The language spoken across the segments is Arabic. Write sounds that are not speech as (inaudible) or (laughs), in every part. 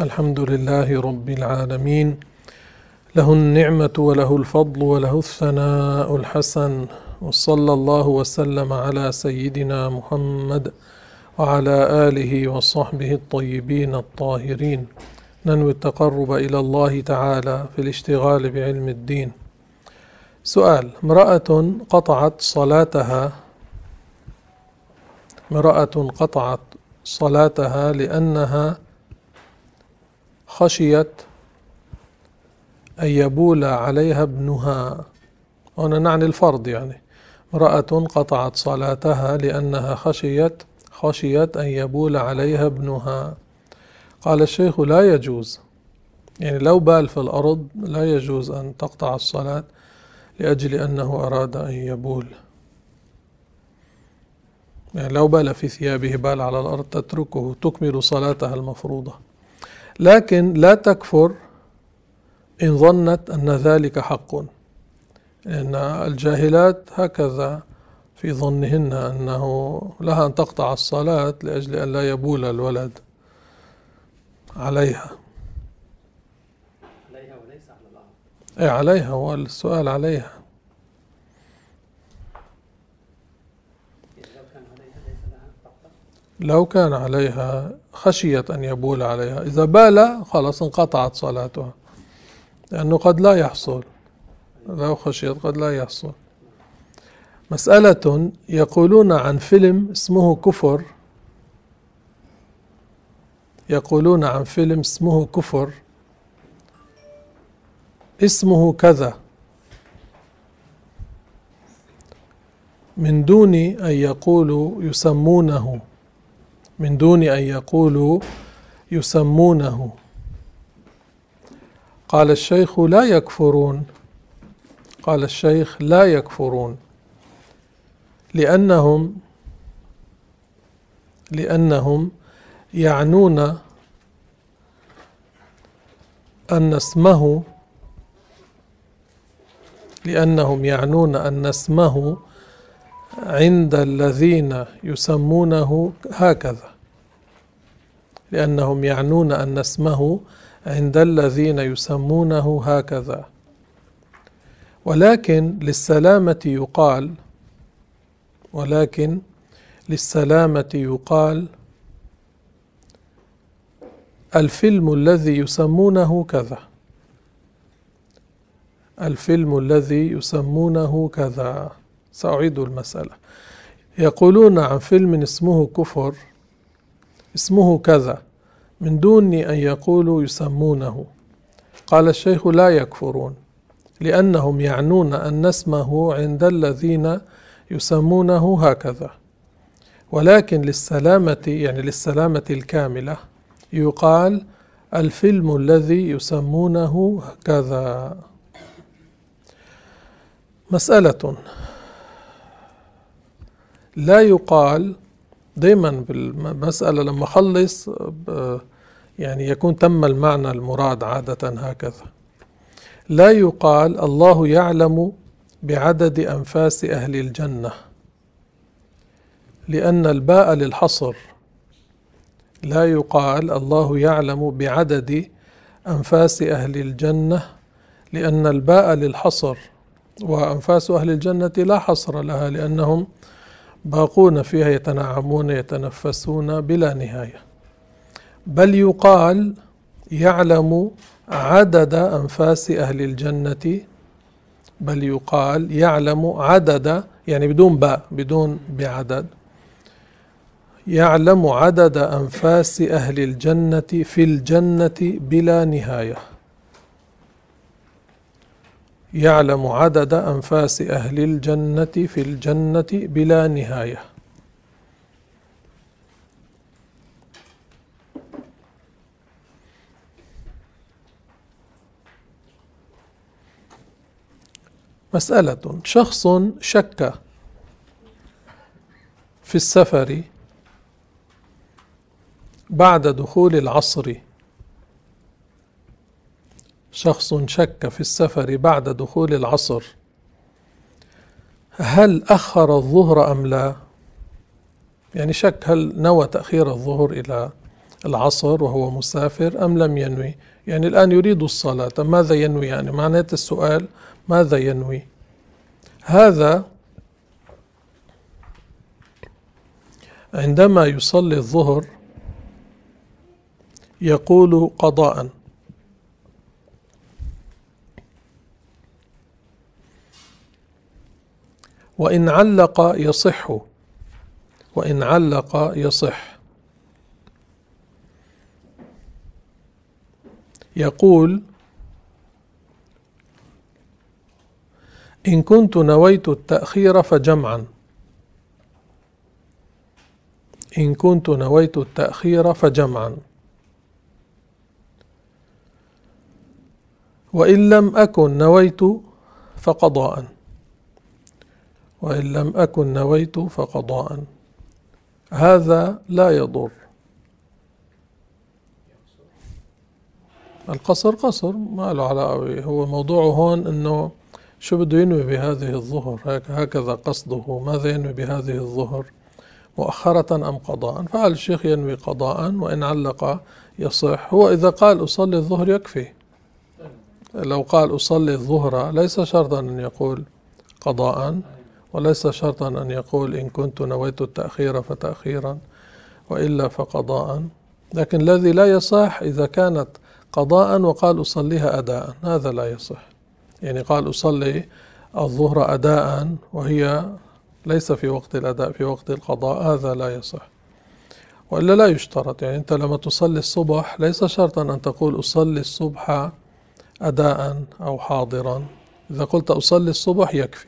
الحمد لله رب العالمين له النعمة وله الفضل وله الثناء الحسن وصلى الله وسلم على سيدنا محمد وعلى آله وصحبه الطيبين الطاهرين ننوي التقرب إلى الله تعالى في الاشتغال بعلم الدين سؤال امرأة قطعت صلاتها امرأة قطعت صلاتها لأنها خشيت أن يبول عليها ابنها هنا نعني الفرض يعني امرأة قطعت صلاتها لأنها خشيت خشيت أن يبول عليها ابنها قال الشيخ لا يجوز يعني لو بال في الأرض لا يجوز أن تقطع الصلاة لأجل أنه أراد أن يبول يعني لو بال في ثيابه بال على الأرض تتركه تكمل صلاتها المفروضة لكن لا تكفر إن ظنت أن ذلك حق لأن الجاهلات هكذا في ظنهن أنه لها أن تقطع الصلاة لأجل أن لا يبول الولد عليها عليها وليس على الأرض إيه عليها هو السؤال عليها لو كان عليها خشية أن يبول عليها إذا بال خلاص انقطعت صلاتها لأنه قد لا يحصل لو خشيت قد لا يحصل مسألة يقولون عن فيلم اسمه كفر يقولون عن فيلم اسمه كفر اسمه كذا من دون أن يقولوا يسمونه من دون أن يقولوا يسمونه قال الشيخ لا يكفرون قال الشيخ لا يكفرون لأنهم لأنهم يعنون أن اسمه لأنهم يعنون أن اسمه عند الذين يسمونه هكذا لأنهم يعنون أن اسمه عند الذين يسمونه هكذا ولكن للسلامة يقال ولكن للسلامة يقال الفيلم الذي يسمونه كذا الفيلم الذي يسمونه كذا سأعيد المسألة يقولون عن فيلم اسمه كفر اسمه كذا من دون أن يقولوا يسمونه قال الشيخ لا يكفرون لأنهم يعنون أن اسمه عند الذين يسمونه هكذا ولكن للسلامة يعني للسلامة الكاملة يقال الفيلم الذي يسمونه كذا مسألة لا يقال دايما بالمسألة لما أخلص يعني يكون تم المعنى المراد عادة هكذا لا يقال الله يعلم بعدد أنفاس أهل الجنة لأن الباء للحصر لا يقال الله يعلم بعدد أنفاس أهل الجنة لأن الباء للحصر وأنفاس أهل الجنة لا حصر لها لأنهم باقون فيها يتنعمون يتنفسون بلا نهايه بل يقال يعلم عدد انفاس اهل الجنه بل يقال يعلم عدد يعني بدون باء بدون بعدد يعلم عدد انفاس اهل الجنه في الجنه بلا نهايه يعلم عدد انفاس اهل الجنه في الجنه بلا نهايه مساله شخص شك في السفر بعد دخول العصر شخص شك في السفر بعد دخول العصر هل أخر الظهر أم لا؟ يعني شك هل نوى تأخير الظهر إلى العصر وهو مسافر أم لم ينوي؟ يعني الآن يريد الصلاة ماذا ينوي يعني؟ معناته السؤال ماذا ينوي؟ هذا عندما يصلي الظهر يقول قضاءً وإن علق يصح وإن علق يصح يقول إن كنت نويت التأخير فجمعا إن كنت نويت التأخير فجمعا وإن لم أكن نويت فقضاء وإن لم أكن نويت فقضاء هذا لا يضر القصر قصر ما له علاقة هو موضوعه هون أنه شو بده ينوي بهذه الظهر هكذا قصده ماذا ينوي بهذه الظهر مؤخرة أم قضاء فعل الشيخ ينوي قضاء وإن علق يصح هو إذا قال أصلي الظهر يكفي لو قال أصلي الظهر ليس شرطا أن يقول قضاء وليس شرطا أن يقول إن كنت نويت التأخير فتأخيرا وإلا فقضاء لكن الذي لا يصح إذا كانت قضاء وقال أصليها أداء هذا لا يصح يعني قال أصلي الظهر أداء وهي ليس في وقت الأداء في وقت القضاء هذا لا يصح وإلا لا يشترط يعني أنت لما تصلي الصبح ليس شرطا أن تقول أصلي الصبح أداء أو حاضرا إذا قلت أصلي الصبح يكفي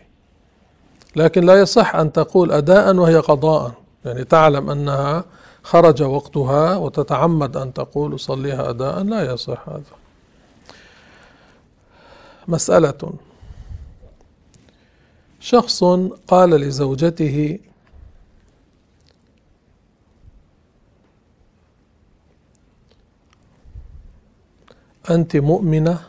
لكن لا يصح أن تقول أداء وهي قضاء يعني تعلم أنها خرج وقتها وتتعمد أن تقول أصليها أداء لا يصح هذا مسألة شخص قال لزوجته أنت مؤمنة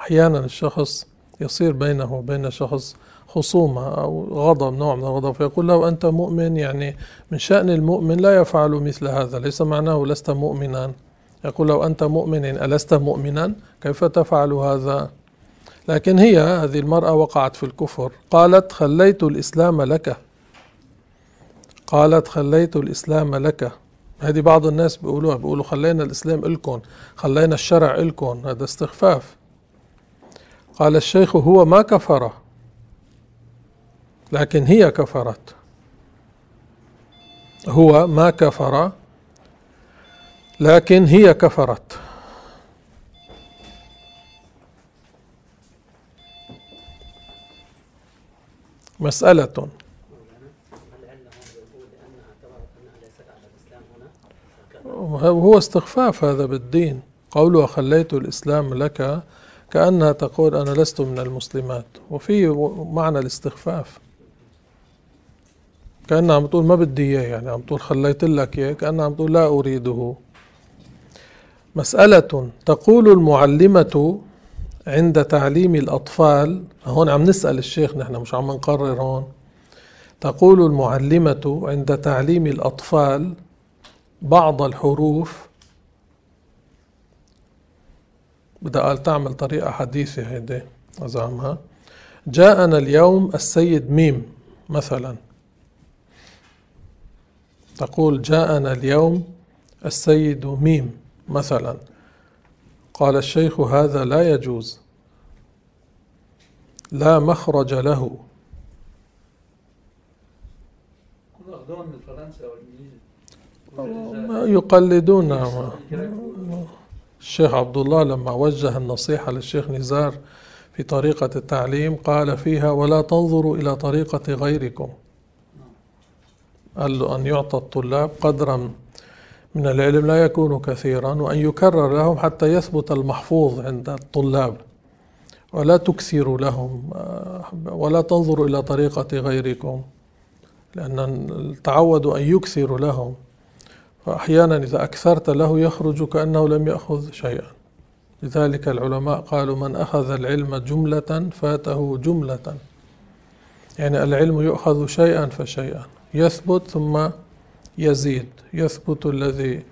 أحيانا الشخص يصير بينه وبين شخص خصومة أو غضب نوع من الغضب فيقول له أنت مؤمن يعني من شأن المؤمن لا يفعل مثل هذا ليس معناه لست مؤمنا يقول له أنت مؤمن ألست مؤمنا كيف تفعل هذا لكن هي هذه المرأة وقعت في الكفر قالت خليت الإسلام لك قالت خليت الإسلام لك هذه بعض الناس بيقولوها بيقولوا خلينا الإسلام إلكم خلينا الشرع إلكم هذا استخفاف قال الشيخ هو ما كفر لكن هي كفرت هو ما كفر لكن هي كفرت مسألة هو استخفاف هذا بالدين قوله خليت الإسلام لك كأنها تقول أنا لست من المسلمات وفي معنى الاستخفاف كأنها عم تقول ما بدي إياه يعني عم تقول خليت لك إياه كأنها عم تقول لا أريده مسألة تقول المعلمة عند تعليم الأطفال هون عم نسأل الشيخ نحن مش عم نقرر هون تقول المعلمة عند تعليم الأطفال بعض الحروف بدها قال تعمل طريقة حديثة هيدي أزعمها جاءنا اليوم السيد ميم مثلا تقول جاءنا اليوم السيد ميم مثلا قال الشيخ هذا لا يجوز لا مخرج له يقلدون الشيخ عبد الله لما وجه النصيحة للشيخ نزار في طريقة التعليم قال فيها ولا تنظروا إلى طريقة غيركم قال له أن يعطى الطلاب قدرا من العلم لا يكون كثيرا وأن يكرر لهم حتى يثبت المحفوظ عند الطلاب ولا تكثروا لهم ولا تنظروا إلى طريقة غيركم لأن تعودوا أن يكثروا لهم وأحيانا إذا أكثرت له يخرج كأنه لم يأخذ شيئا لذلك العلماء قالوا من أخذ العلم جملة فاته جملة يعني العلم يؤخذ شيئا فشيئا يثبت ثم يزيد يثبت الذي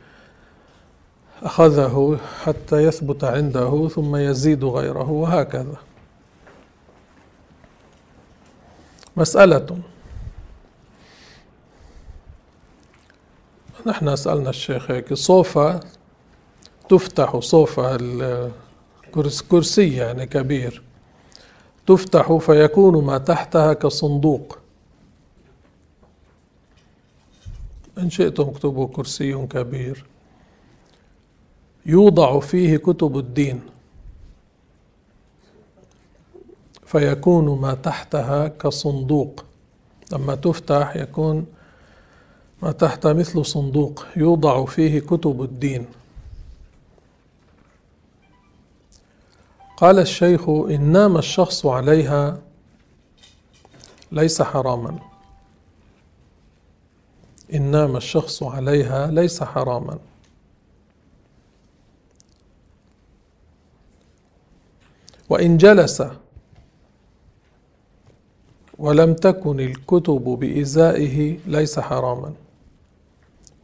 أخذه حتى يثبت عنده ثم يزيد غيره وهكذا مسألة نحن سألنا الشيخ هيك صوفة تفتح صوفة كرسي يعني كبير تفتح فيكون ما تحتها كصندوق إن شئتم اكتبوا كرسي كبير يوضع فيه كتب الدين فيكون ما تحتها كصندوق لما تفتح يكون ما تحت مثل صندوق يوضع فيه كتب الدين قال الشيخ إن نام الشخص عليها ليس حراما إن نام الشخص عليها ليس حراما وإن جلس ولم تكن الكتب بإزائه ليس حراما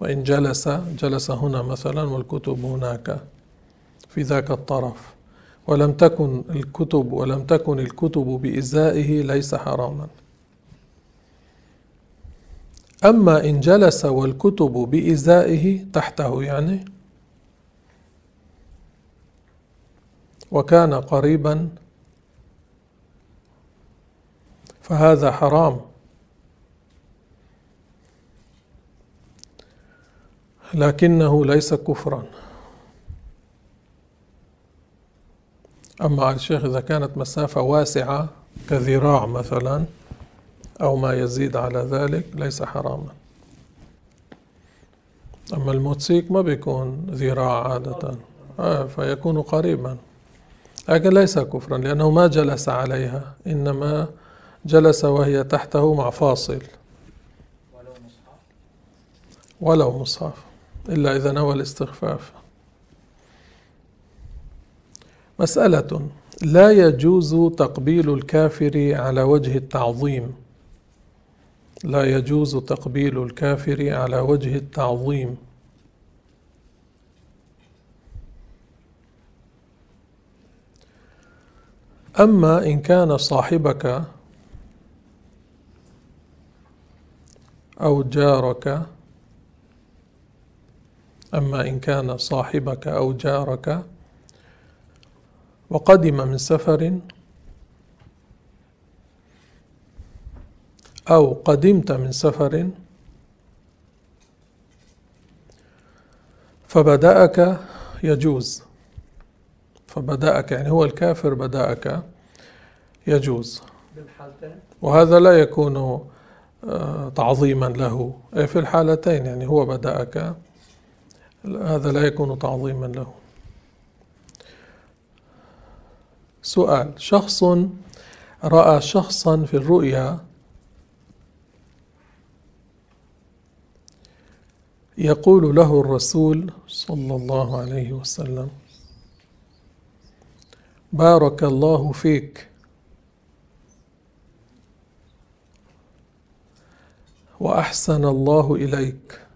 وإن جلس جلس هنا مثلا والكتب هناك في ذاك الطرف ولم تكن الكتب ولم تكن الكتب بإزائه ليس حراما أما إن جلس والكتب بإزائه تحته يعني وكان قريبا فهذا حرام لكنه ليس كفرا أما على الشيخ إذا كانت مسافة واسعة كذراع مثلا أو ما يزيد على ذلك ليس حراما أما الموتسيك ما بيكون ذراع عادة آه فيكون قريبا لكن ليس كفرا لأنه ما جلس عليها إنما جلس وهي تحته مع فاصل ولو مصحف ولو مصحف إلا إذا نوى الاستخفاف مسألة لا يجوز تقبيل الكافر على وجه التعظيم لا يجوز تقبيل الكافر على وجه التعظيم أما إن كان صاحبك أو جارك أما إن كان صاحبك أو جارك وقدم من سفر أو قدمت من سفر فبدأك يجوز فبدأك يعني هو الكافر بدأك يجوز وهذا لا يكون آه، تعظيما له في الحالتين يعني هو بدأك هذا لا يكون تعظيما له سؤال شخص رأى شخصا في الرؤيا يقول له الرسول صلى الله عليه وسلم بارك الله فيك واحسن الله اليك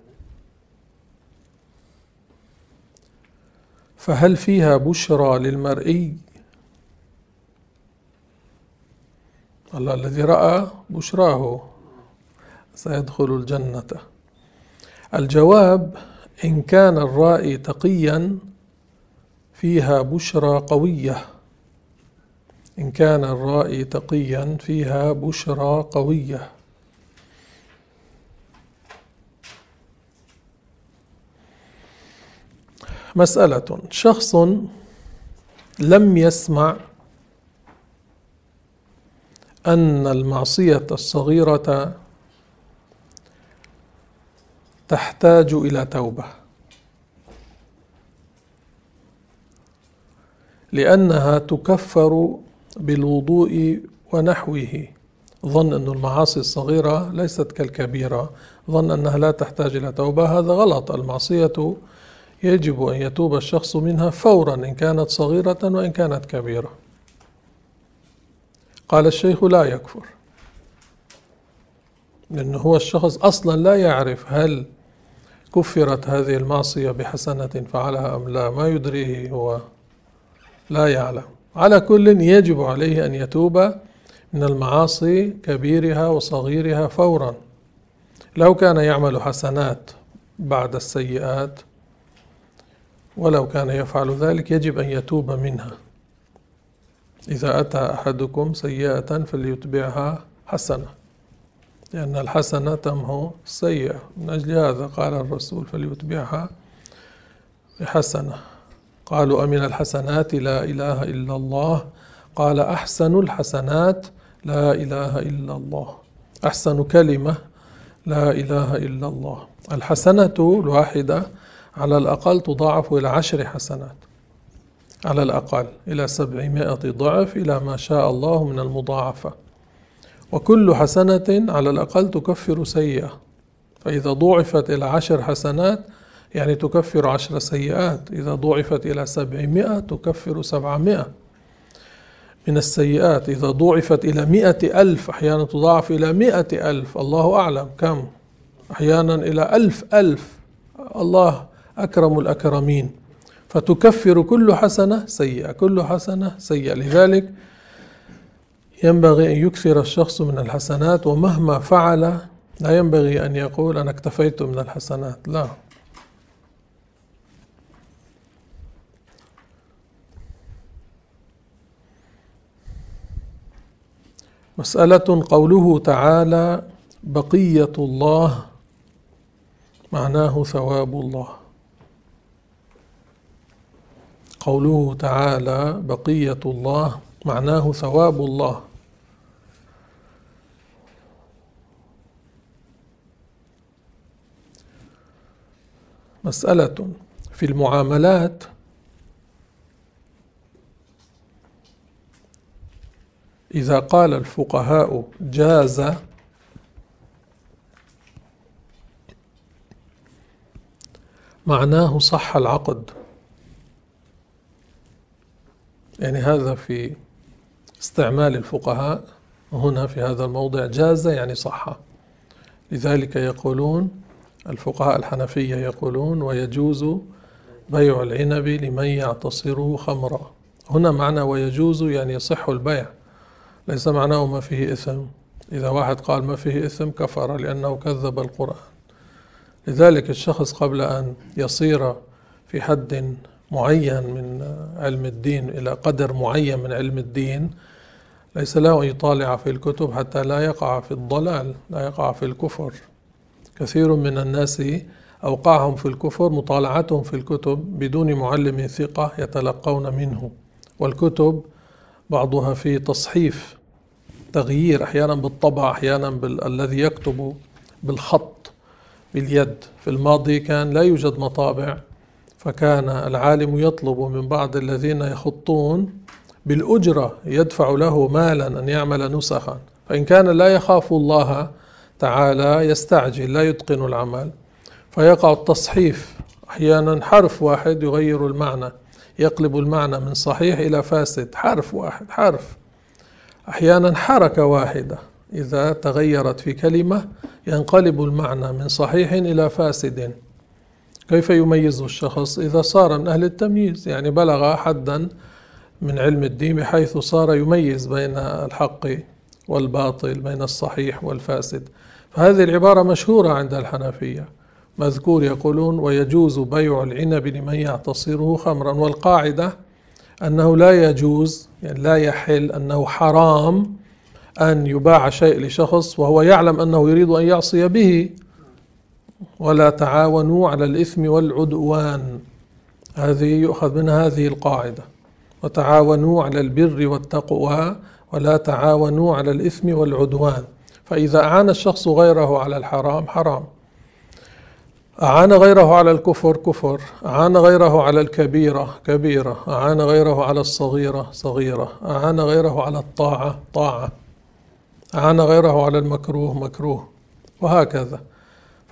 فهل فيها بشرى للمرئي الله الذي رأى بشراه سيدخل الجنة الجواب إن كان الرائي تقيا فيها بشرى قوية إن كان الرائي تقيا فيها بشرى قوية مسألة شخص لم يسمع أن المعصية الصغيرة تحتاج إلى توبة لأنها تكفر بالوضوء ونحوه ظن أن المعاصي الصغيرة ليست كالكبيرة ظن أنها لا تحتاج إلى توبة هذا غلط المعصية يجب أن يتوب الشخص منها فورا إن كانت صغيرة وإن كانت كبيرة قال الشيخ لا يكفر لأنه هو الشخص أصلا لا يعرف هل كفرت هذه المعصية بحسنة فعلها أم لا ما يدريه هو لا يعلم على كل يجب عليه أن يتوب من المعاصي كبيرها وصغيرها فورا لو كان يعمل حسنات بعد السيئات ولو كان يفعل ذلك يجب أن يتوب منها إذا أتى أحدكم سيئة فليتبعها حسنة لأن الحسنة تمحو السيئة من أجل هذا قال الرسول فليتبعها بحسنة قالوا أمن الحسنات لا إله إلا الله قال أحسن الحسنات لا إله إلا الله أحسن كلمة لا إله إلا الله الحسنة الواحدة على الأقل تضاعف إلى عشر حسنات على الأقل إلى سبعمائة ضعف إلى ما شاء الله من المضاعفة وكل حسنة على الأقل تكفر سيئة فإذا ضعفت إلى عشر حسنات يعني تكفر عشر سيئات إذا ضعفت إلى سبعمائة تكفر سبعمائة من السيئات إذا ضعفت إلى مئة ألف أحيانا تضاعف إلى مئة ألف الله أعلم كم أحيانا إلى ألف ألف الله أكرم الأكرمين فتكفر كل حسنة سيئة كل حسنة سيئة لذلك ينبغي أن يكثر الشخص من الحسنات ومهما فعل لا ينبغي أن يقول أنا اكتفيت من الحسنات لا مسألة قوله تعالى بقية الله معناه ثواب الله قوله تعالى بقية الله معناه ثواب الله مسألة في المعاملات إذا قال الفقهاء جاز معناه صح العقد يعني هذا في استعمال الفقهاء هنا في هذا الموضع جاز يعني صح لذلك يقولون الفقهاء الحنفية يقولون ويجوز بيع العنب لمن يعتصره خمرا هنا معنى ويجوز يعني يصح البيع ليس معناه ما فيه إثم إذا واحد قال ما فيه إثم كفر لأنه كذب القرآن لذلك الشخص قبل أن يصير في حد معين من علم الدين إلى قدر معين من علم الدين ليس له أن يطالع في الكتب حتى لا يقع في الضلال لا يقع في الكفر كثير من الناس أوقعهم في الكفر مطالعتهم في الكتب بدون معلم ثقة يتلقون منه والكتب بعضها في تصحيف تغيير أحيانا بالطبع أحيانا بال... الذي يكتب بالخط باليد في الماضي كان لا يوجد مطابع فكان العالم يطلب من بعض الذين يخطون بالأجرة يدفع له مالا أن يعمل نسخا فإن كان لا يخاف الله تعالى يستعجل لا يتقن العمل فيقع التصحيف أحيانا حرف واحد يغير المعنى يقلب المعنى من صحيح إلى فاسد حرف واحد حرف أحيانا حركة واحدة إذا تغيرت في كلمة ينقلب المعنى من صحيح إلى فاسد كيف يميزه الشخص إذا صار من أهل التمييز يعني بلغ حدا من علم الدين بحيث صار يميز بين الحق والباطل بين الصحيح والفاسد فهذه العبارة مشهورة عند الحنفية مذكور يقولون ويجوز بيع العنب لمن يعتصره خمرا والقاعدة أنه لا يجوز يعني لا يحل أنه حرام أن يباع شيء لشخص وهو يعلم أنه يريد أن يعصي به ولا تعاونوا على الإثم والعدوان هذه يؤخذ من هذه القاعدة وتعاونوا على البر والتقوى ولا تعاونوا على الإثم والعدوان فإذا أعان الشخص غيره على الحرام حرام أعان غيره على الكفر كفر أعان غيره على الكبيرة كبيرة أعان غيره على الصغيرة صغيرة أعان غيره على الطاعة طاعة أعان غيره على المكروه مكروه وهكذا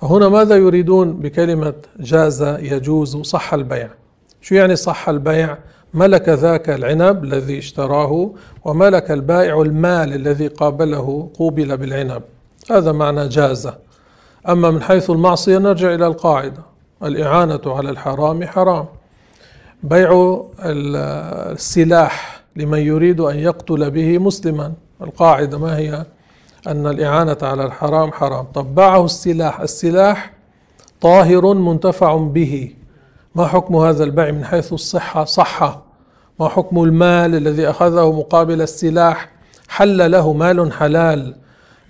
فهنا ماذا يريدون بكلمة جاز يجوز صح البيع شو يعني صح البيع ملك ذاك العنب الذي اشتراه وملك البائع المال الذي قابله قوبل بالعنب هذا معنى جاز أما من حيث المعصية نرجع إلى القاعدة الإعانة على الحرام حرام بيع السلاح لمن يريد أن يقتل به مسلما القاعدة ما هي؟ أن الإعانة على الحرام حرام طبعه السلاح السلاح طاهر منتفع به ما حكم هذا البيع من حيث الصحة صحة ما حكم المال الذي أخذه مقابل السلاح حل له مال حلال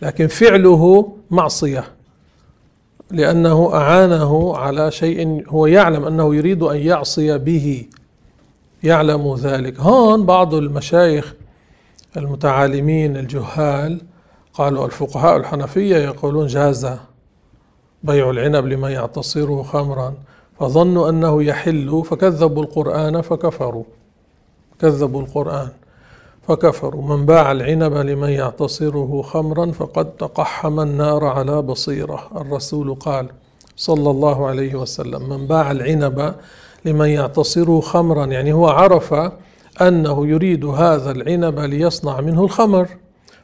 لكن فعله معصية لأنه أعانه على شيء هو يعلم أنه يريد أن يعصي به يعلم ذلك هون بعض المشايخ المتعالمين الجهال قالوا الفقهاء الحنفية يقولون جاز بيع العنب لمن يعتصره خمرا فظنوا أنه يحل فكذبوا القرآن فكفروا كذبوا القرآن فكفروا من باع العنب لمن يعتصره خمرا فقد تقحم النار على بصيرة الرسول قال صلى الله عليه وسلم من باع العنب لمن يعتصره خمرا يعني هو عرف أنه يريد هذا العنب ليصنع منه الخمر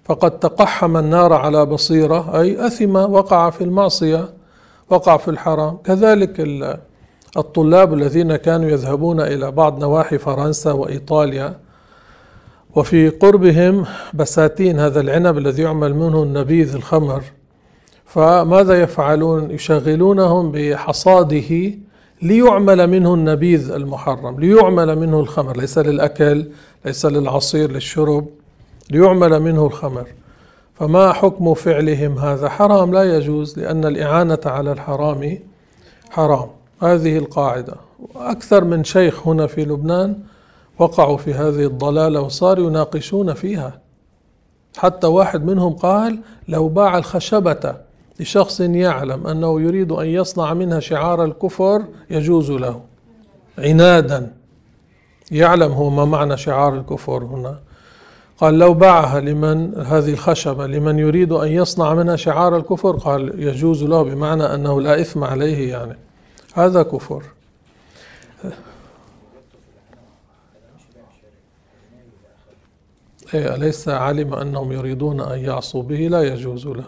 فقد تقحم النار على بصيرة أي أثم وقع في المعصية وقع في الحرام كذلك الطلاب الذين كانوا يذهبون إلى بعض نواحي فرنسا وإيطاليا وفي قربهم بساتين هذا العنب الذي يعمل منه النبيذ الخمر فماذا يفعلون يشغلونهم بحصاده ليعمل منه النبيذ المحرم ليعمل منه الخمر ليس للأكل ليس للعصير للشرب ليعمل منه الخمر فما حكم فعلهم هذا حرام لا يجوز لأن الإعانة على الحرام حرام هذه القاعدة أكثر من شيخ هنا في لبنان وقعوا في هذه الضلالة وصار يناقشون فيها حتى واحد منهم قال لو باع الخشبة لشخص يعلم أنه يريد أن يصنع منها شعار الكفر يجوز له عنادا يعلم هو ما معنى شعار الكفر هنا قال لو باعها لمن هذه الخشبة لمن يريد أن يصنع منها شعار الكفر قال يجوز له بمعنى أنه لا إثم عليه يعني هذا كفر إيه أليس علم أنهم يريدون أن يعصوا به لا يجوز له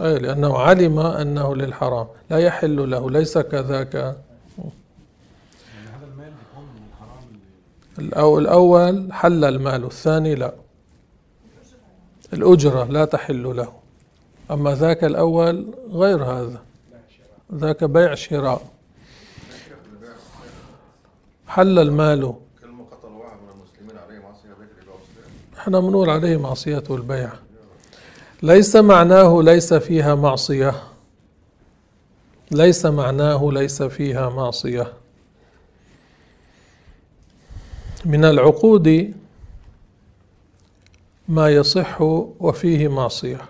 أي لأنه علم أنه للحرام لا يحل له ليس كذاك الأول, حل المال الثاني لا الأجرة لا تحل له أما ذاك الأول غير هذا ذاك بيع شراء حل المال احنا بنقول عليه معصية البيع ليس معناه ليس فيها معصية ليس معناه ليس فيها معصية من العقود ما يصح وفيه معصية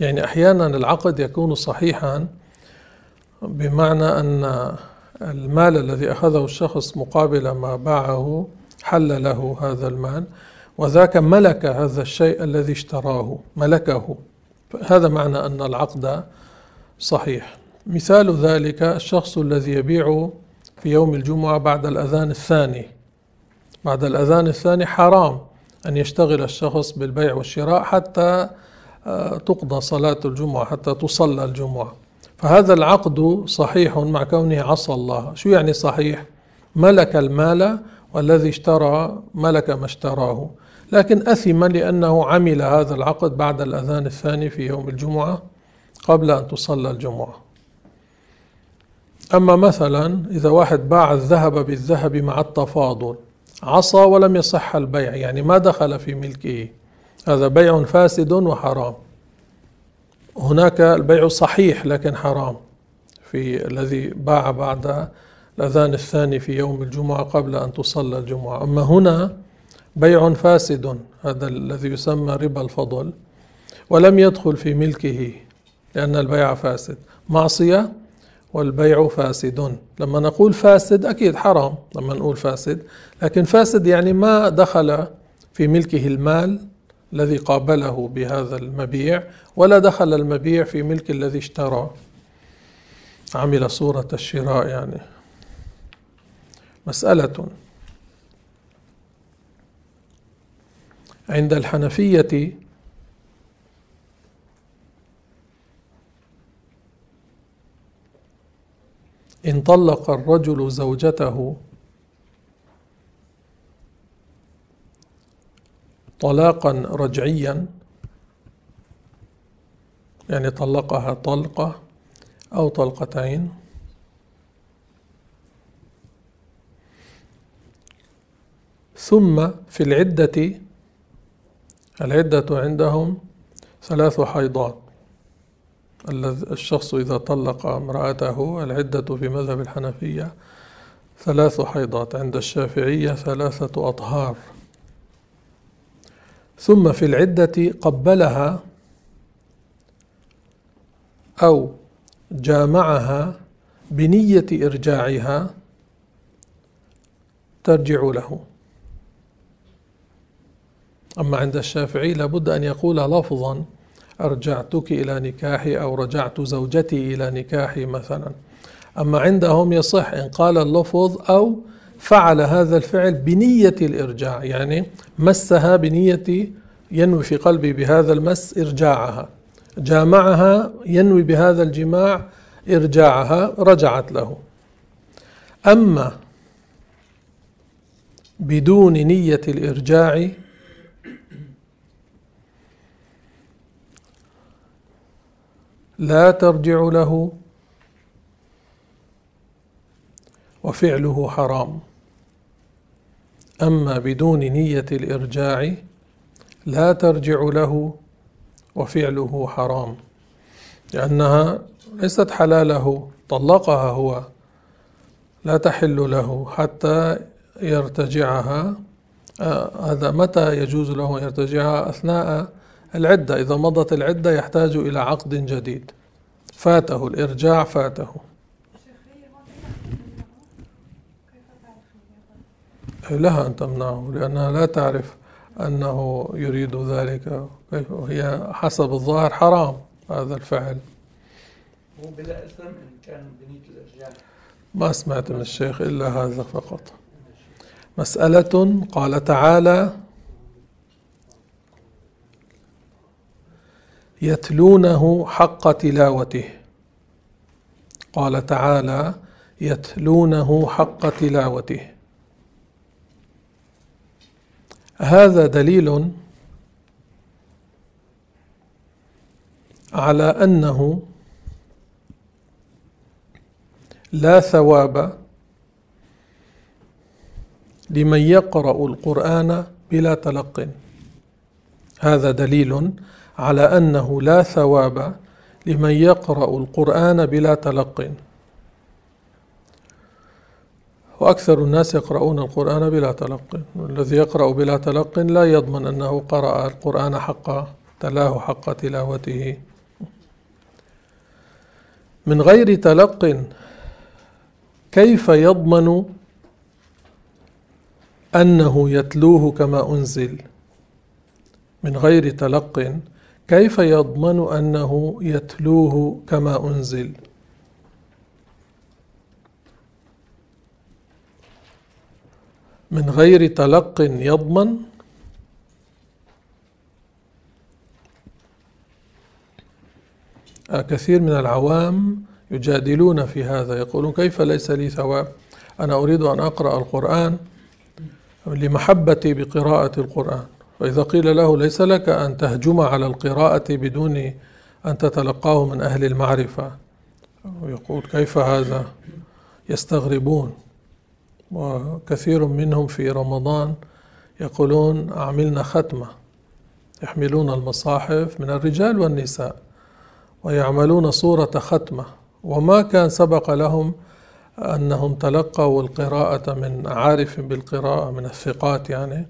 يعني أحيانا العقد يكون صحيحا بمعنى أن المال الذي أخذه الشخص مقابل ما باعه حل له هذا المال وذاك ملك هذا الشيء الذي اشتراه ملكه هذا معنى أن العقد صحيح مثال ذلك الشخص الذي يبيع في يوم الجمعة بعد الأذان الثاني بعد الأذان الثاني حرام أن يشتغل الشخص بالبيع والشراء حتى آه، تقضى صلاة الجمعة حتى تصلى الجمعة فهذا العقد صحيح مع كونه عصى الله شو يعني صحيح؟ ملك المال والذي اشترى ملك ما اشتراه لكن أثم لأنه عمل هذا العقد بعد الأذان الثاني في يوم الجمعة قبل أن تصلى الجمعة أما مثلا إذا واحد باع الذهب بالذهب مع التفاضل عصى ولم يصح البيع يعني ما دخل في ملكه هذا بيع فاسد وحرام هناك البيع صحيح لكن حرام في الذي باع بعد الأذان الثاني في يوم الجمعة قبل أن تصلى الجمعة أما هنا بيع فاسد هذا الذي يسمى ربا الفضل ولم يدخل في ملكه لأن البيع فاسد معصية والبيع فاسد لما نقول فاسد أكيد حرام لما نقول فاسد لكن فاسد يعني ما دخل في ملكه المال الذي قابله بهذا المبيع ولا دخل المبيع في ملك الذي اشترى عمل صورة الشراء يعني مسألة عند الحنفية إن طلق الرجل زوجته طلاقا رجعيا يعني طلقها طلقة أو طلقتين ثم في العدة العدة عندهم ثلاث حيضات الشخص إذا طلق امرأته العدة في مذهب الحنفية ثلاث حيضات عند الشافعية ثلاثة أطهار ثم في العدة قبلها أو جامعها بنية إرجاعها ترجع له أما عند الشافعي لابد أن يقول لفظا أرجعتك إلى نكاحي أو رجعت زوجتي إلى نكاحي مثلا أما عندهم يصح إن قال اللفظ أو فعل هذا الفعل بنية الإرجاع يعني مسها بنية ينوي في قلبي بهذا المس إرجاعها جامعها ينوي بهذا الجماع إرجاعها رجعت له أما بدون نية الإرجاع لا ترجع له وفعله حرام اما بدون نيه الارجاع لا ترجع له وفعله حرام لانها ليست حلاله طلقها هو لا تحل له حتى يرتجعها آه، هذا متى يجوز له ان يرتجعها اثناء العدة إذا مضت العدة يحتاج إلى عقد جديد فاته الإرجاع فاته لها أن تمنعه لأنها لا تعرف أنه يريد ذلك هي حسب الظاهر حرام هذا الفعل هو بلا إن كان بنية الإرجاع ما سمعت من الشيخ إلا هذا فقط مسألة قال تعالى يتلونه حق تلاوته قال تعالى يتلونه حق تلاوته هذا دليل على انه لا ثواب لمن يقرا القران بلا تلق هذا دليل على أنه لا ثواب لمن يقرأ القرآن بلا تلق وأكثر الناس يقرؤون القرآن بلا تلق الذي يقرأ بلا تلق لا يضمن أنه قرأ القرآن حق تلاه حق تلاوته من غير تلق كيف يضمن أنه يتلوه كما أنزل من غير تلق كيف يضمن انه يتلوه كما انزل من غير تلق يضمن آه، كثير من العوام يجادلون في هذا يقولون كيف ليس لي ثواب انا اريد ان اقرا القران لمحبتي بقراءه القران وإذا قيل له ليس لك أن تهجم على القراءة بدون أن تتلقاه من أهل المعرفة ويقول كيف هذا يستغربون وكثير منهم في رمضان يقولون أعملنا ختمة يحملون المصاحف من الرجال والنساء ويعملون صورة ختمة وما كان سبق لهم أنهم تلقوا القراءة من عارف بالقراءة من الثقات يعني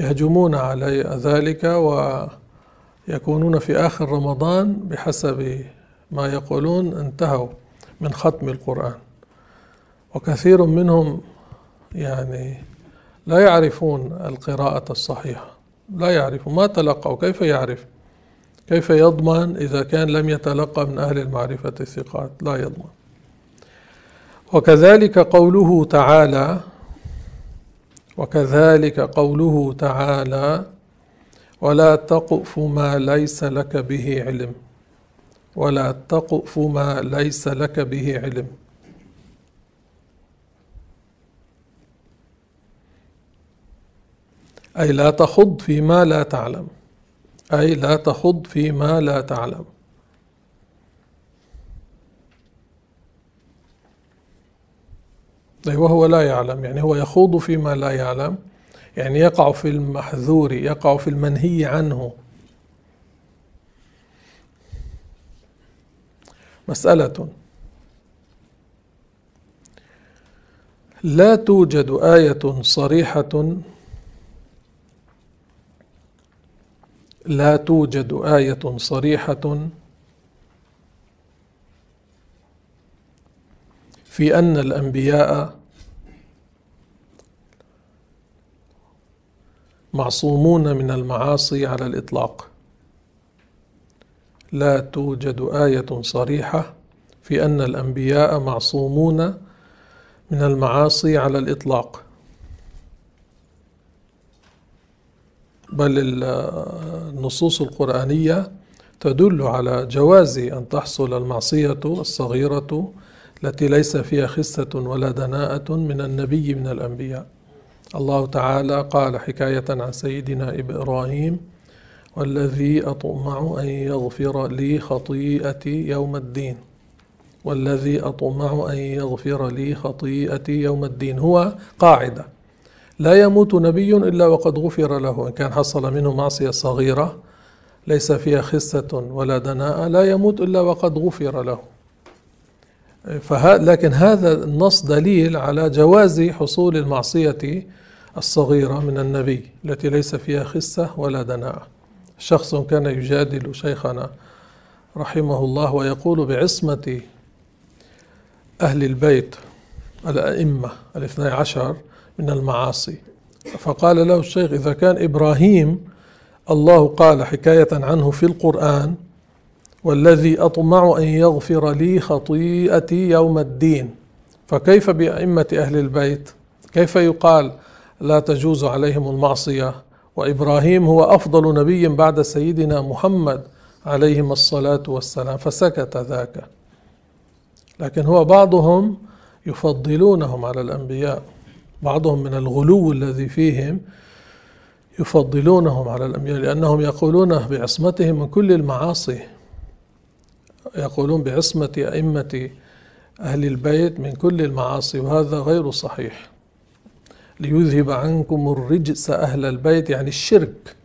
يهجمون على ذلك ويكونون في آخر رمضان بحسب ما يقولون انتهوا من ختم القرآن وكثير منهم يعني لا يعرفون القراءة الصحيحة لا يعرفون ما تلقوا كيف يعرف كيف يضمن إذا كان لم يتلقى من أهل المعرفة الثقات لا يضمن وكذلك قوله تعالى وكذلك قوله تعالى ولا تقف ما ليس لك به علم ولا تقف ما ليس لك به علم أي لا تخض فيما لا تعلم أي لا تخض فيما لا تعلم أي طيب، وهو لا يعلم يعني هو يخوض فيما لا يعلم يعني يقع في المحذور يقع في المنهي عنه مسألة لا توجد آية صريحة لا توجد آية صريحة في أن الأنبياء معصومون من المعاصي على الإطلاق لا توجد آية صريحة في أن الأنبياء معصومون من المعاصي على الإطلاق بل النصوص القرآنية تدل على جواز أن تحصل المعصية الصغيرة التي ليس فيها خسة ولا دناءة من النبي من الأنبياء الله تعالى قال حكاية عن سيدنا إبراهيم والذي أطمع أن يغفر لي خطيئتي يوم الدين والذي أطمع أن يغفر لي خطيئتي يوم الدين هو قاعدة لا يموت نبي إلا وقد غفر له إن كان حصل منه معصية صغيرة ليس فيها خسة ولا دناءة لا يموت إلا وقد غفر له فه... لكن هذا النص دليل على جواز حصول المعصية الصغيرة من النبي التي ليس فيها خسة ولا دناءة شخص كان يجادل شيخنا رحمه الله ويقول بعصمة أهل البيت الأئمة الاثني عشر من المعاصي فقال له الشيخ إذا كان إبراهيم الله قال حكاية عنه في القرآن والذي اطمع ان يغفر لي خطيئتي يوم الدين فكيف بائمه اهل البيت كيف يقال لا تجوز عليهم المعصيه وابراهيم هو افضل نبي بعد سيدنا محمد عليهم الصلاه والسلام فسكت ذاك لكن هو بعضهم يفضلونهم على الانبياء بعضهم من الغلو الذي فيهم يفضلونهم على الانبياء لانهم يقولون بعصمتهم من كل المعاصي يقولون بعصمة أئمة أهل البيت من كل المعاصي وهذا غير صحيح ليذهب عنكم الرجس أهل البيت يعني الشرك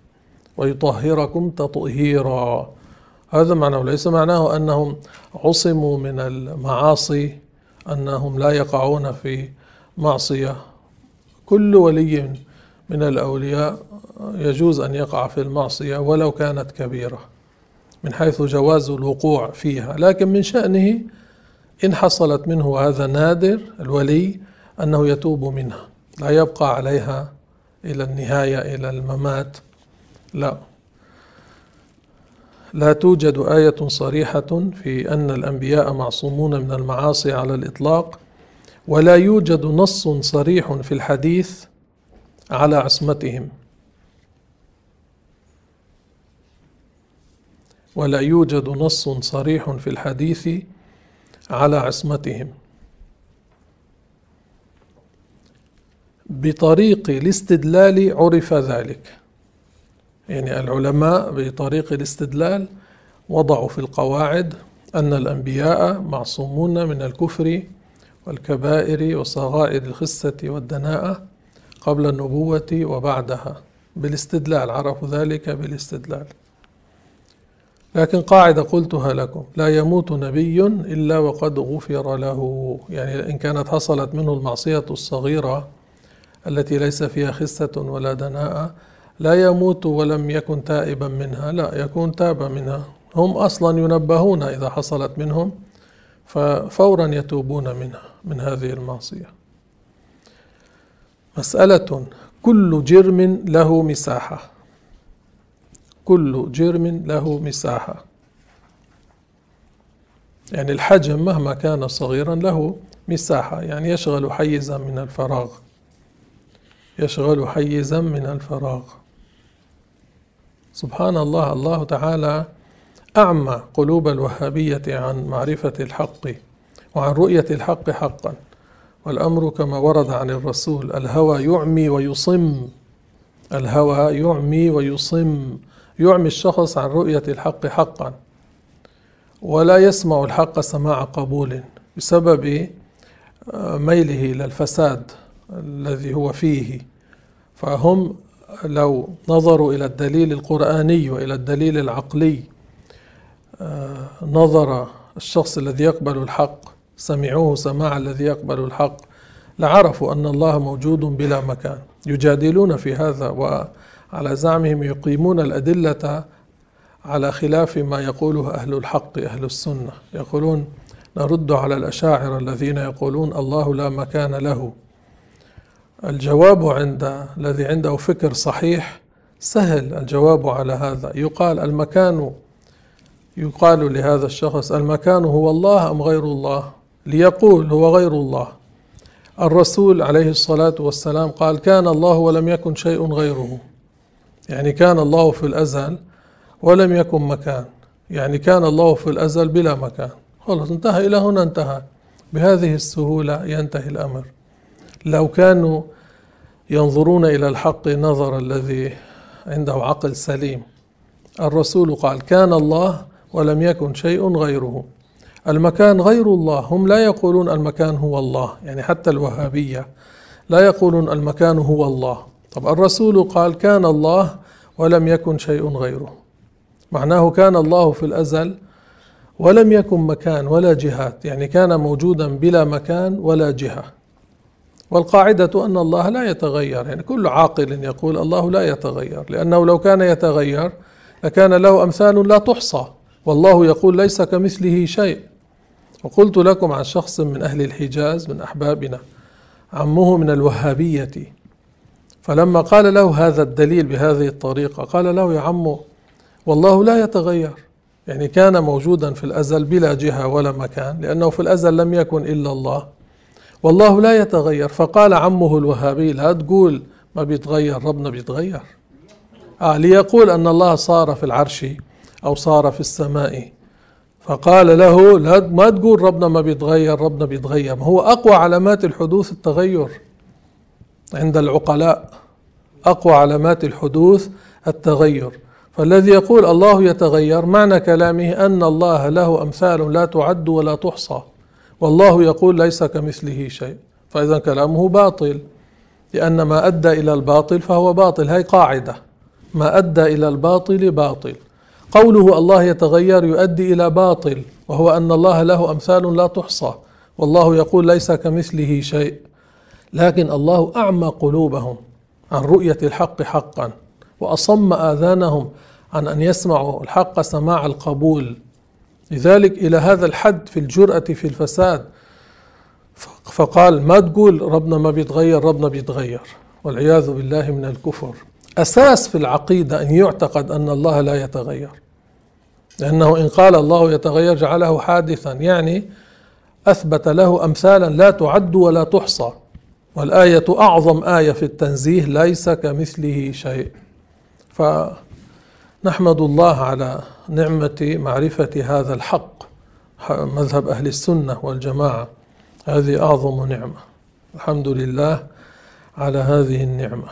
ويطهركم تطهيرا هذا معناه ليس معناه أنهم عصموا من المعاصي أنهم لا يقعون في معصية كل ولي من الأولياء يجوز أن يقع في المعصية ولو كانت كبيرة من حيث جواز الوقوع فيها لكن من شأنه إن حصلت منه هذا نادر الولي أنه يتوب منها لا يبقى عليها إلى النهاية إلى الممات لا لا توجد آية صريحة في أن الأنبياء معصومون من المعاصي على الإطلاق ولا يوجد نص صريح في الحديث على عصمتهم ولا يوجد نص صريح في الحديث على عصمتهم بطريق الاستدلال عرف ذلك يعني العلماء بطريق الاستدلال وضعوا في القواعد أن الأنبياء معصومون من الكفر والكبائر وصغائر الخسة والدناءة قبل النبوة وبعدها بالاستدلال عرفوا ذلك بالاستدلال لكن قاعدة قلتها لكم لا يموت نبي إلا وقد غفر له يعني إن كانت حصلت منه المعصية الصغيرة التي ليس فيها خسة ولا دناءة لا يموت ولم يكن تائبا منها لا يكون تاب منها هم أصلا ينبهون إذا حصلت منهم ففورا يتوبون منها من هذه المعصية مسألة كل جرم له مساحة كل جرم له مساحة يعني الحجم مهما كان صغيرا له مساحة يعني يشغل حيزا من الفراغ يشغل حيزا من الفراغ سبحان الله الله تعالى أعمى قلوب الوهابية عن معرفة الحق وعن رؤية الحق حقا والأمر كما ورد عن الرسول الهوى يعمي ويصم الهوى يعمي ويصم يعمي الشخص عن رؤية الحق حقا ولا يسمع الحق سماع قبول بسبب آه، ميله إلى الفساد الذي هو فيه فهم لو نظروا إلى الدليل القرآني وإلى الدليل العقلي آه، نظر الشخص الذي يقبل الحق سمعوه سماع الذي يقبل الحق لعرفوا أن الله موجود بلا مكان يجادلون في هذا على زعمهم يقيمون الأدلة على خلاف ما يقوله أهل الحق أهل السنة يقولون نرد على الأشاعرة الذين يقولون الله لا مكان له الجواب عند الذي عنده فكر صحيح سهل الجواب على هذا يقال المكان يقال لهذا الشخص المكان هو الله أم غير الله ليقول هو غير الله الرسول عليه الصلاة والسلام قال كان الله ولم يكن شيء غيره يعني كان الله في الأزل ولم يكن مكان يعني كان الله في الأزل بلا مكان خلص انتهى إلى هنا انتهى بهذه السهولة ينتهي الأمر لو كانوا ينظرون إلى الحق نظر الذي عنده عقل سليم الرسول قال كان الله ولم يكن شيء غيره المكان غير الله هم لا يقولون المكان هو الله يعني حتى الوهابية لا يقولون المكان هو الله طب الرسول قال كان الله ولم يكن شيء غيره معناه كان الله في الأزل ولم يكن مكان ولا جهات يعني كان موجودا بلا مكان ولا جهة والقاعدة أن الله لا يتغير يعني كل عاقل يقول الله لا يتغير لأنه لو كان يتغير لكان له أمثال لا تحصى والله يقول ليس كمثله شيء وقلت لكم عن شخص من أهل الحجاز من أحبابنا عمه من الوهابية فلما قال له هذا الدليل بهذه الطريقة قال له يا عمو والله لا يتغير يعني كان موجودا في الأزل بلا جهة ولا مكان لأنه في الأزل لم يكن إلا الله والله لا يتغير فقال عمه الوهابي لا تقول ما بيتغير ربنا بيتغير آه ليقول أن الله صار في العرش أو صار في السماء فقال له لا ما تقول ربنا ما بيتغير ربنا بيتغير هو أقوى علامات الحدوث التغير عند العقلاء أقوى علامات الحدوث التغير فالذي يقول الله يتغير معنى كلامه أن الله له أمثال لا تعد ولا تحصى والله يقول ليس كمثله شيء فإذا كلامه باطل لأن ما أدى إلى الباطل فهو باطل هي قاعدة ما أدى إلى الباطل باطل قوله الله يتغير يؤدي إلى باطل وهو أن الله له أمثال لا تحصى والله يقول ليس كمثله شيء لكن الله أعمى قلوبهم عن رؤية الحق حقا وأصم آذانهم عن أن يسمعوا الحق سماع القبول لذلك إلى هذا الحد في الجرأة في الفساد فقال ما تقول ربنا ما بيتغير ربنا بيتغير والعياذ بالله من الكفر أساس في العقيدة أن يعتقد أن الله لا يتغير لأنه إن قال الله يتغير جعله حادثا يعني أثبت له أمثالا لا تعد ولا تحصى والآية أعظم آية في التنزيه ليس كمثله شيء فنحمد الله على نعمة معرفة هذا الحق مذهب أهل السنة والجماعة هذه أعظم نعمة الحمد لله على هذه النعمة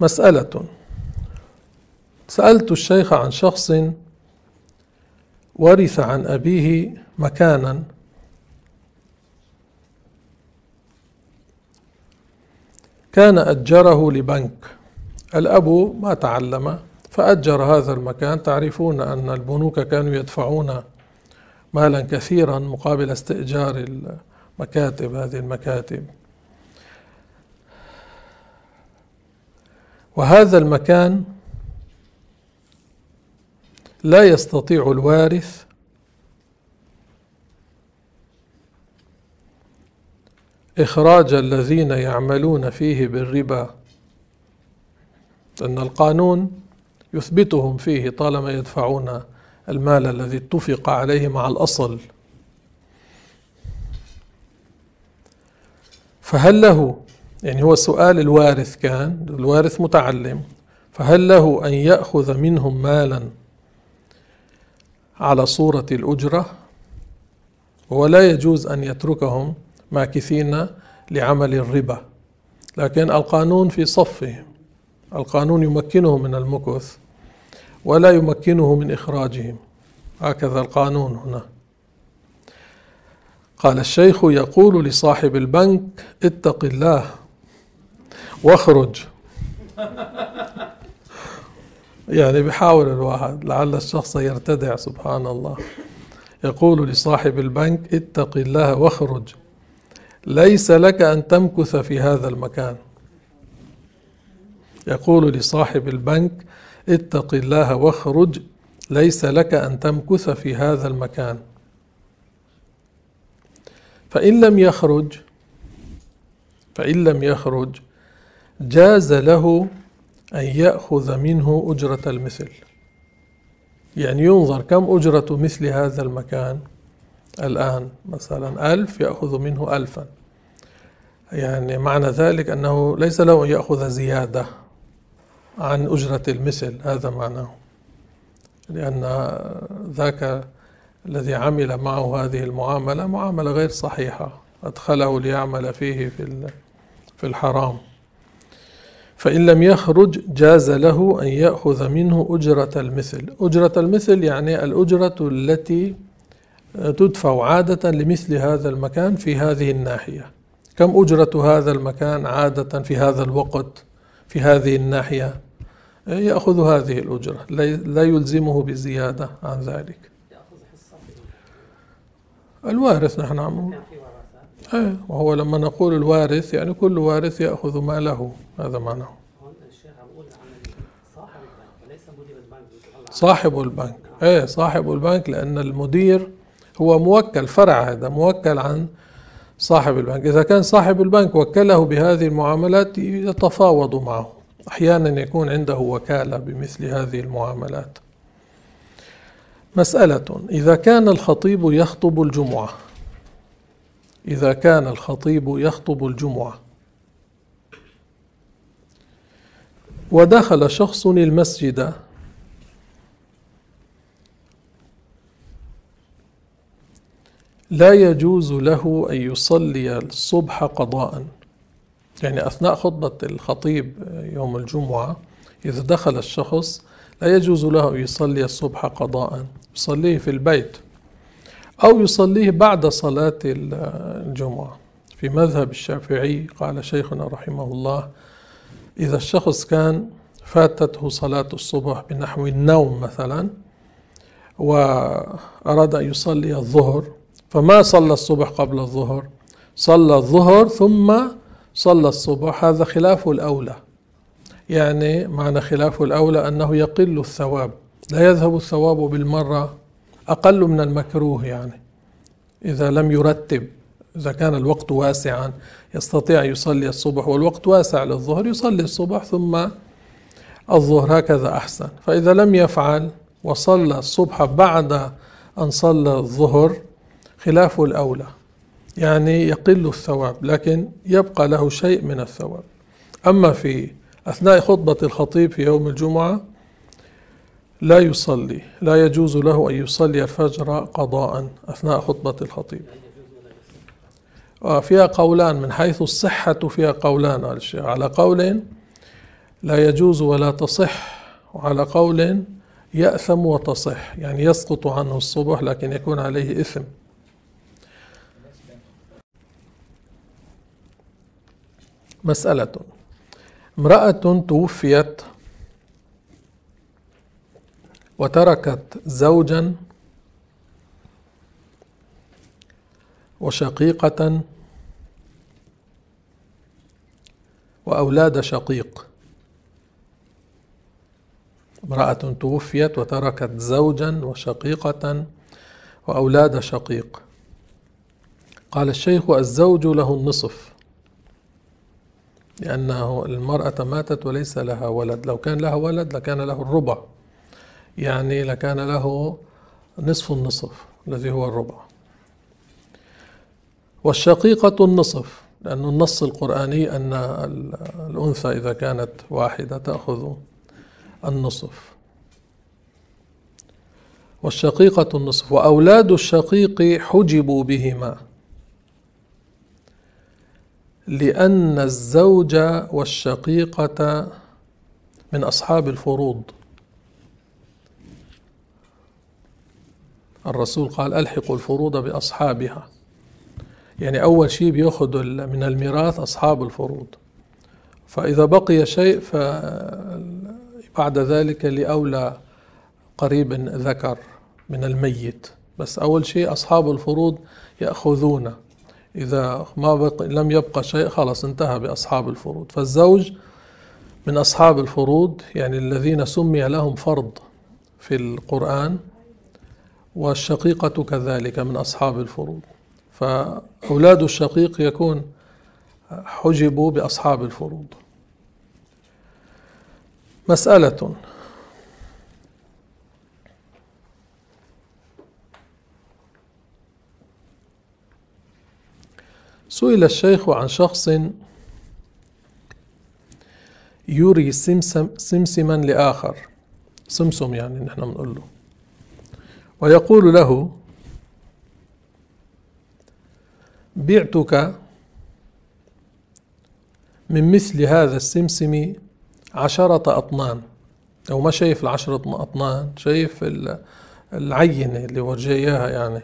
مسألة سألت الشيخ عن شخص ورث عن أبيه مكانا كان أجره لبنك الأب ما تعلم فأجر هذا المكان تعرفون أن البنوك كانوا يدفعون مالا كثيرا مقابل استئجار المكاتب هذه المكاتب وهذا المكان لا يستطيع الوارث إخراج الذين يعملون فيه بالربا أن القانون يثبتهم فيه طالما يدفعون المال الذي اتفق عليه مع الأصل فهل له يعني هو السؤال الوارث كان الوارث متعلم فهل له أن يأخذ منهم مالا على صورة الأجرة ولا يجوز أن يتركهم ماكثين لعمل الربا لكن القانون في صفهم القانون يمكنهم من المكث ولا يمكنه من إخراجهم هكذا القانون هنا قال الشيخ يقول لصاحب البنك اتق الله واخرج (laughs) يعني بحاول الواحد لعل الشخص يرتدع سبحان الله يقول لصاحب البنك اتق الله واخرج ليس لك أن تمكث في هذا المكان يقول لصاحب البنك اتق الله واخرج ليس لك أن تمكث في هذا المكان فإن لم يخرج فإن لم يخرج جاز له أن يأخذ منه أجرة المثل يعني ينظر كم أجرة مثل هذا المكان الآن مثلا ألف يأخذ منه ألفا يعني معنى ذلك أنه ليس له أن يأخذ زيادة عن أجرة المثل هذا معناه لأن ذاك الذي عمل معه هذه المعاملة معاملة غير صحيحة أدخله ليعمل فيه في في الحرام فإن لم يخرج جاز له أن يأخذ منه أجرة المثل أجرة المثل يعني الأجرة التي تدفع عادة لمثل هذا المكان في هذه الناحية كم أجرة هذا المكان عادة في هذا الوقت في هذه الناحية يأخذ هذه الأجرة لا يلزمه بزيادة عن ذلك الوارث نحن عم أيه وهو لما نقول الوارث يعني كل وارث يأخذ ما له هذا معناه صاحب البنك ايه صاحب البنك لأن المدير هو موكل فرع هذا موكل عن صاحب البنك إذا كان صاحب البنك وكله بهذه المعاملات يتفاوض معه أحيانا يكون عنده وكالة بمثل هذه المعاملات مسألة إذا كان الخطيب يخطب الجمعة إذا كان الخطيب يخطب الجمعة ودخل شخص المسجد لا يجوز له أن يصلي الصبح قضاء يعني أثناء خطبة الخطيب يوم الجمعة إذا دخل الشخص لا يجوز له أن يصلي الصبح قضاء يصليه في البيت أو يصليه بعد صلاة الجمعة في مذهب الشافعي قال شيخنا رحمه الله إذا الشخص كان فاتته صلاة الصبح بنحو النوم مثلا وأراد أن يصلي الظهر فما صلى الصبح قبل الظهر صلى الظهر ثم صلى الصبح هذا خلاف الأولى يعني معنى خلاف الأولى أنه يقل الثواب لا يذهب الثواب بالمرة أقل من المكروه يعني إذا لم يرتب إذا كان الوقت واسعا يستطيع يصلي الصبح والوقت واسع للظهر يصلي الصبح ثم الظهر هكذا أحسن فإذا لم يفعل وصلى الصبح بعد أن صلى الظهر خلافه الأولى يعني يقل الثواب لكن يبقى له شيء من الثواب أما في أثناء خطبة الخطيب في يوم الجمعة لا يصلي لا يجوز له أن يصلي الفجر قضاء أثناء خطبة الخطيب آه، فيها قولان من حيث الصحة فيها قولان على قول لا يجوز ولا تصح وعلى قول يأثم وتصح يعني يسقط عنه الصبح لكن يكون عليه إثم مسألة امرأة توفيت وتركت زوجا وشقيقة وأولاد شقيق امرأة توفيت وتركت زوجا وشقيقة وأولاد شقيق قال الشيخ الزوج له النصف لأنه المرأة ماتت وليس لها ولد لو كان لها ولد لكان له الربع يعني لكان له نصف النصف الذي هو الربع والشقيقة النصف لأن النص القرآني أن الأنثى إذا كانت واحدة تأخذ النصف والشقيقة النصف وأولاد الشقيق حجبوا بهما لأن الزوج والشقيقة من أصحاب الفروض الرسول قال ألحقوا الفروض بأصحابها يعني أول شيء بيأخذ من الميراث أصحاب الفروض فإذا بقي شيء فبعد ذلك لأولى قريب ذكر من الميت بس أول شيء أصحاب الفروض يأخذونه إذا ما بق... لم يبقى شيء خلاص انتهى بأصحاب الفروض فالزوج من أصحاب الفروض يعني الذين سمي لهم فرض في القرآن والشقيقة كذلك من أصحاب الفروض فأولاد الشقيق يكون حجبوا بأصحاب الفروض مسألة سئل الشيخ عن شخص يري سمسم سمسما لآخر سمسم يعني نحن بنقول له ويقول له بعتك من مثل هذا السمسم عشرة أطنان أو ما شايف العشرة أطنان شايف العينة اللي ورجيها يعني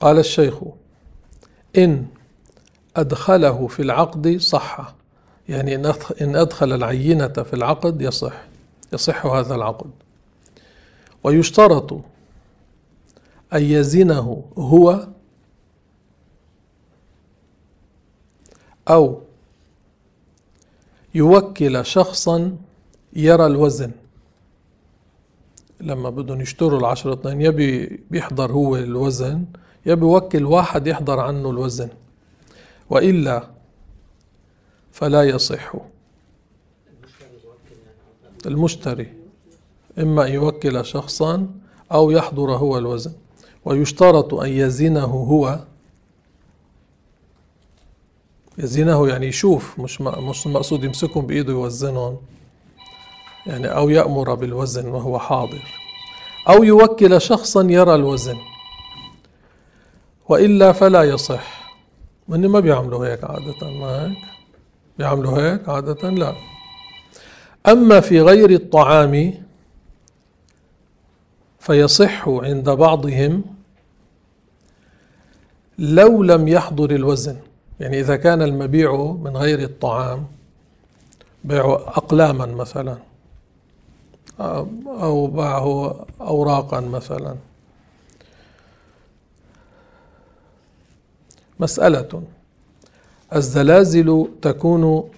قال الشيخ إن أدخله في العقد صح يعني إن أدخل العينة في العقد يصح يصح هذا العقد ويشترط أن يزنه هو أو يوكل شخصا يرى الوزن لما بدهم يشتروا العشرة اثنين يبي بيحضر هو الوزن يا بيوكل واحد يحضر عنه الوزن وإلا فلا يصح المشتري إما ان يوكل شخصا أو يحضر هو الوزن ويشترط أن يزنه هو يزنه يعني يشوف مش مش المقصود يمسكهم بإيده يوزنهم يعني أو يأمر بالوزن وهو حاضر أو يوكل شخصا يرى الوزن وإلا فلا يصح من ما بيعملوا هيك عادة ما هيك بيعملوا هيك عادة لا أما في غير الطعام فيصح عند بعضهم لو لم يحضر الوزن يعني إذا كان المبيع من غير الطعام بيع أقلاما مثلا أو باعه أوراقا مثلا مسألة الزلازل تكون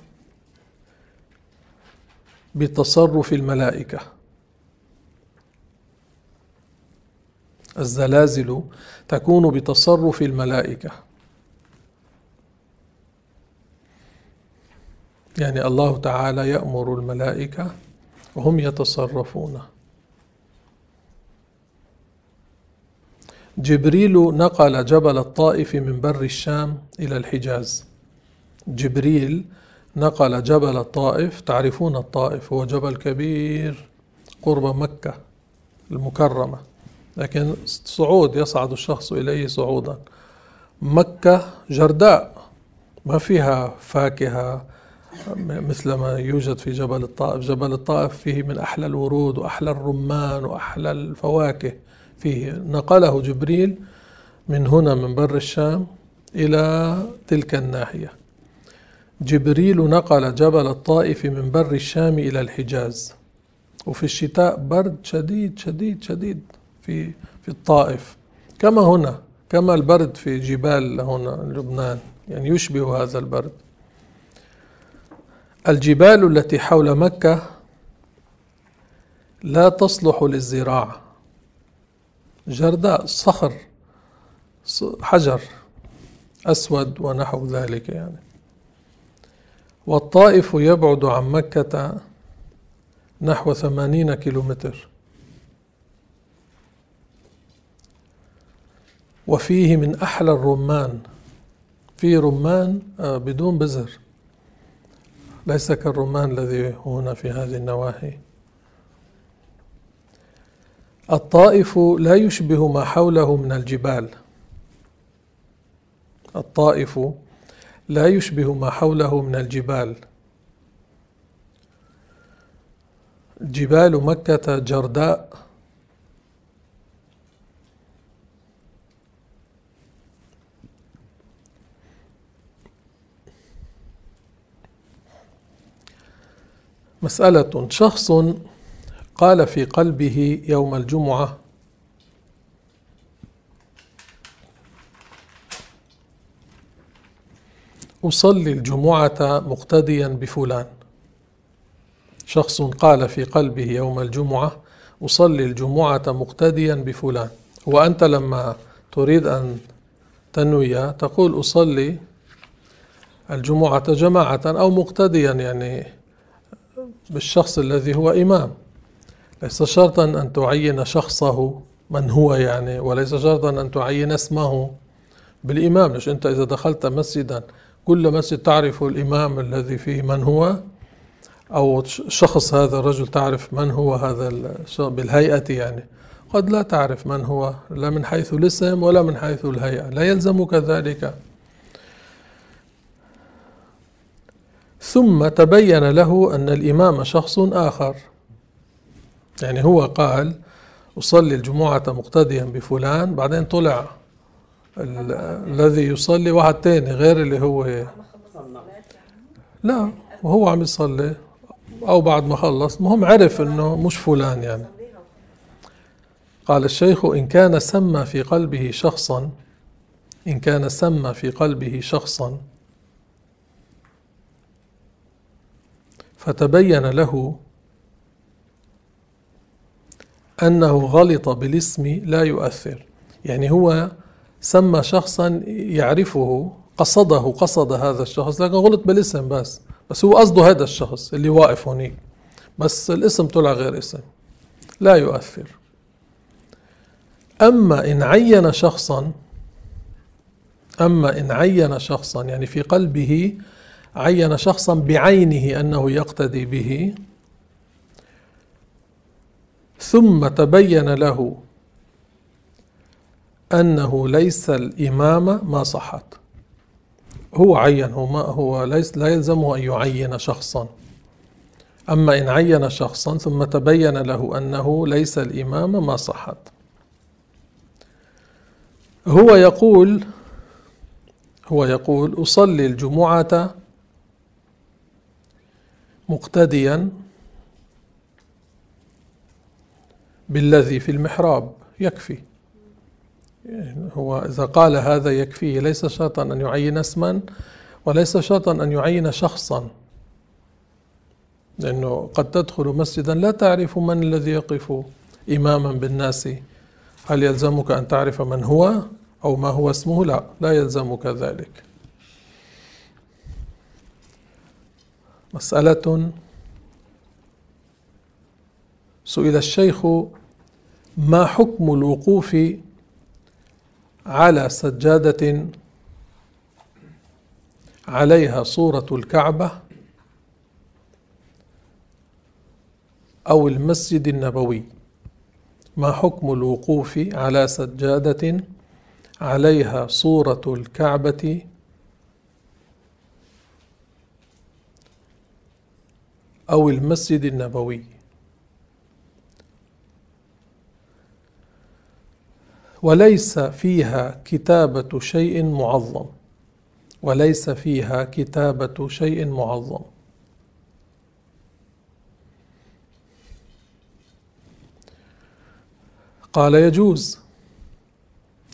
بتصرف الملائكة الزلازل تكون بتصرف الملائكة يعني الله تعالى يأمر الملائكة وهم يتصرفون جبريل نقل جبل الطائف من بر الشام إلى الحجاز جبريل نقل جبل الطائف تعرفون الطائف هو جبل كبير قرب مكة المكرمة لكن صعود يصعد الشخص إليه صعودا مكة جرداء ما فيها فاكهة مثل ما يوجد في جبل الطائف جبل الطائف فيه من أحلى الورود وأحلى الرمان وأحلى الفواكه فيه نقله جبريل من هنا من بر الشام إلى تلك الناحية جبريل نقل جبل الطائف من بر الشام إلى الحجاز وفي الشتاء برد شديد شديد شديد في في الطائف كما هنا كما البرد في جبال هنا لبنان يعني يشبه هذا البرد الجبال التي حول مكة لا تصلح للزراعة جرداء صخر حجر أسود ونحو ذلك يعني والطائف يبعد عن مكة نحو ثمانين كيلومتر وفيه من أحلى الرمان في رمان آه، بدون بزر ليس كالرمان الذي هنا في هذه النواحي الطائف لا يشبه ما حوله من الجبال الطائف لا يشبه ما حوله من الجبال جبال مكة جرداء مسألة شخص قال في قلبه يوم الجمعة أصلي الجمعة مقتديا بفلان شخص قال في قلبه يوم الجمعة أصلي الجمعة مقتديا بفلان وأنت لما تريد أن تنوي تقول أصلي الجمعة جماعة أو مقتديا يعني بالشخص الذي هو إمام ليس شرطا أن تعين شخصه من هو يعني وليس شرطا أن تعين اسمه بالإمام مش أنت إذا دخلت مسجدا كل مسجد تعرف الإمام الذي فيه من هو أو شخص هذا الرجل تعرف من هو هذا بالهيئة يعني قد لا تعرف من هو لا من حيث الاسم ولا من حيث الهيئة لا يلزمك ذلك ثم تبين له أن الإمام شخص آخر يعني هو قال أصلي الجمعة مقتديا بفلان بعدين طلع الذي يصلي واحد تاني غير اللي هو لا وهو عم يصلي أو بعد ما خلص المهم عرف أنه مش فلان يعني قال الشيخ إن كان سمى في قلبه شخصا إن كان سمى في قلبه شخصا فتبين له أنه غلط بالاسم لا يؤثر يعني هو سمى شخصا يعرفه قصده قصد هذا الشخص لكن غلط بالاسم بس بس هو قصده هذا الشخص اللي واقف هناك بس الاسم طلع غير اسم لا يؤثر أما إن عين شخصا أما إن عين شخصا يعني في قلبه عين شخصا بعينه أنه يقتدي به ثم تبين له أنه ليس الإمام ما صحت هو هو, ما هو ليس لا يلزمه أن يعين شخصا أما إن عين شخصا ثم تبين له أنه ليس الإمام ما صحت هو يقول هو يقول أصلي الجمعة مقتديا بالذي في المحراب يكفي هو إذا قال هذا يكفيه ليس شرطا أن يعين اسما وليس شرطا أن يعين شخصا لأنه قد تدخل مسجدا لا تعرف من الذي يقف إماما بالناس هل يلزمك أن تعرف من هو أو ما هو اسمه لا لا يلزمك ذلك مسألة سئل الشيخ ما حكم الوقوف على سجادة عليها صورة الكعبة أو المسجد النبوي ما حكم الوقوف على سجادة عليها صورة الكعبة أو المسجد النبوي وليس فيها كتابة شيء معظم وليس فيها كتابة شيء معظم قال يجوز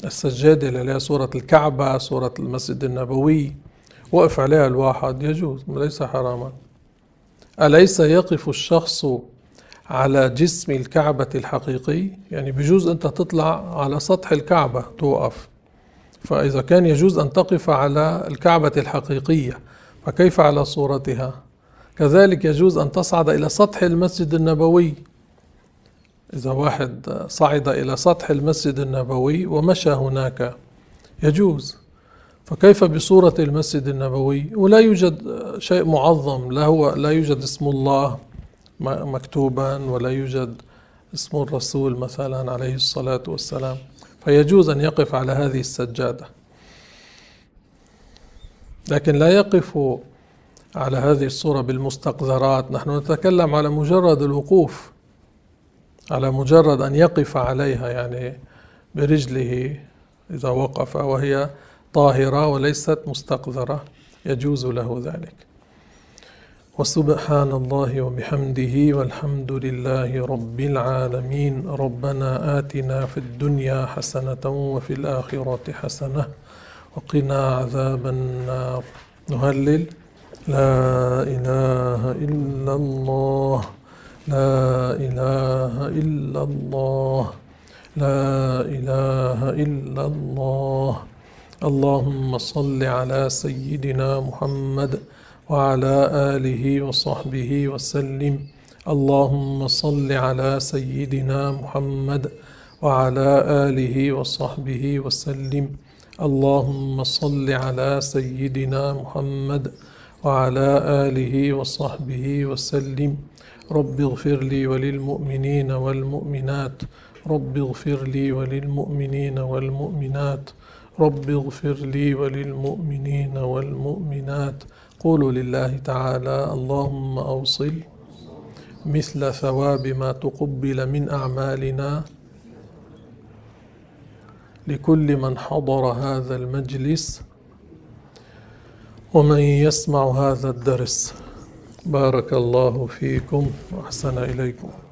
السجادة اللي سورة الكعبة سورة المسجد النبوي وقف عليها الواحد يجوز ليس حراما أليس يقف الشخص على جسم الكعبة الحقيقي يعني بجوز أنت تطلع على سطح الكعبة توقف فإذا كان يجوز أن تقف على الكعبة الحقيقية فكيف على صورتها كذلك يجوز أن تصعد إلى سطح المسجد النبوي إذا واحد صعد إلى سطح المسجد النبوي ومشى هناك يجوز فكيف بصورة المسجد النبوي ولا يوجد شيء معظم لا هو لا يوجد اسم الله مكتوبا ولا يوجد اسم الرسول مثلا عليه الصلاة والسلام فيجوز أن يقف على هذه السجادة لكن لا يقف على هذه الصورة بالمستقذرات نحن نتكلم على مجرد الوقوف على مجرد أن يقف عليها يعني برجله إذا وقف وهي طاهرة وليست مستقذرة يجوز له ذلك وسبحان الله وبحمده والحمد لله رب العالمين ربنا آتنا في الدنيا حسنة وفي الآخرة حسنة وقنا عذاب النار نهلل لا إله إلا الله لا إله إلا الله لا إله إلا الله اللهم صل على سيدنا محمد وعلى آله وصحبه وسلم اللهم صل على سيدنا محمد وعلى آله وصحبه وسلم اللهم صل على سيدنا محمد وعلى آله وصحبه وسلم رب اغفر لي وللمؤمنين والمؤمنات رب اغفر لي وللمؤمنين والمؤمنات رب اغفر لي وللمؤمنين والمؤمنات قولوا لله تعالى اللهم أوصل مثل ثواب ما تقبل من أعمالنا لكل من حضر هذا المجلس ومن يسمع هذا الدرس بارك الله فيكم وأحسن إليكم